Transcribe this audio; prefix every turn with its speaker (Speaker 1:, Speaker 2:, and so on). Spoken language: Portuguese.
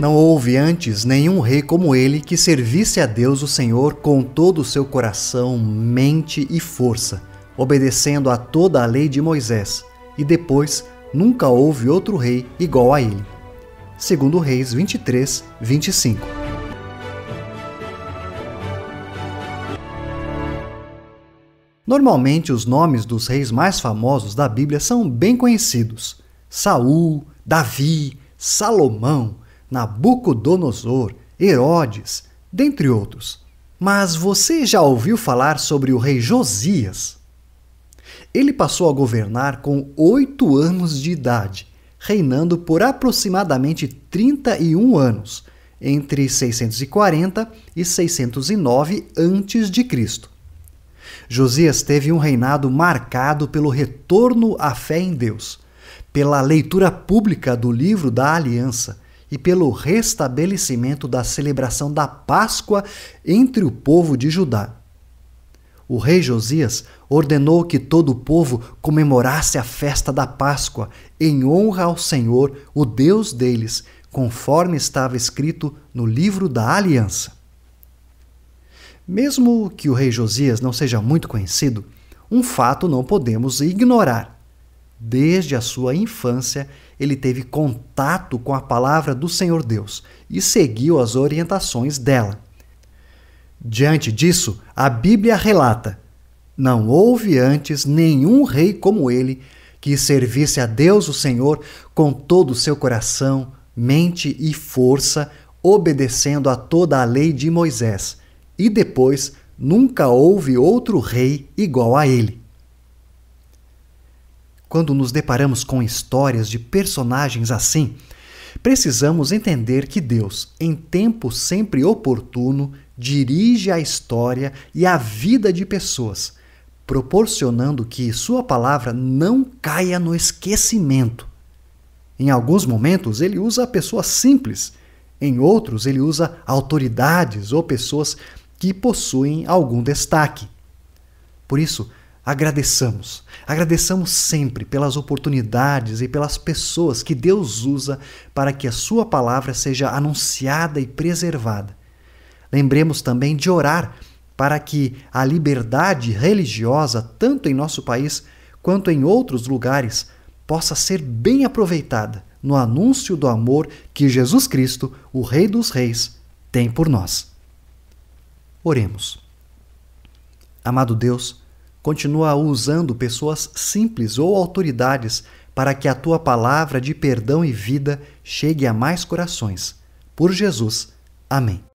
Speaker 1: Não houve antes nenhum rei como ele que servisse a Deus o Senhor com todo o seu coração, mente e força, obedecendo a toda a lei de Moisés, e depois nunca houve outro rei igual a ele. Segundo Reis 23, 25. Normalmente os nomes dos reis mais famosos da Bíblia são bem conhecidos: Saul, Davi, Salomão, Nabucodonosor, Herodes, dentre outros. Mas você já ouviu falar sobre o rei Josias? Ele passou a governar com oito anos de idade, reinando por aproximadamente 31 anos, entre 640 e 609 a.C. Josias teve um reinado marcado pelo retorno à fé em Deus, pela leitura pública do livro da Aliança e pelo restabelecimento da celebração da Páscoa entre o povo de Judá. O rei Josias ordenou que todo o povo comemorasse a festa da Páscoa em honra ao Senhor, o Deus deles, conforme estava escrito no livro da Aliança. Mesmo que o rei Josias não seja muito conhecido, um fato não podemos ignorar. Desde a sua infância, ele teve contato com a palavra do Senhor Deus e seguiu as orientações dela. Diante disso, a Bíblia relata: Não houve antes nenhum rei como ele que servisse a Deus o Senhor com todo o seu coração, mente e força, obedecendo a toda a lei de Moisés. E depois, nunca houve outro rei igual a ele quando nos deparamos com histórias de personagens assim, precisamos entender que Deus, em tempo sempre oportuno, dirige a história e a vida de pessoas, proporcionando que Sua palavra não caia no esquecimento. Em alguns momentos, ele usa pessoas simples, em outros, ele usa autoridades ou pessoas que possuem algum destaque. Por isso, Agradeçamos. Agradeçamos sempre pelas oportunidades e pelas pessoas que Deus usa para que a Sua palavra seja anunciada e preservada. Lembremos também de orar para que a liberdade religiosa, tanto em nosso país quanto em outros lugares, possa ser bem aproveitada no anúncio do amor que Jesus Cristo, o Rei dos Reis, tem por nós. Oremos. Amado Deus, Continua usando pessoas simples ou autoridades para que a tua palavra de perdão e vida chegue a mais corações. Por Jesus. Amém.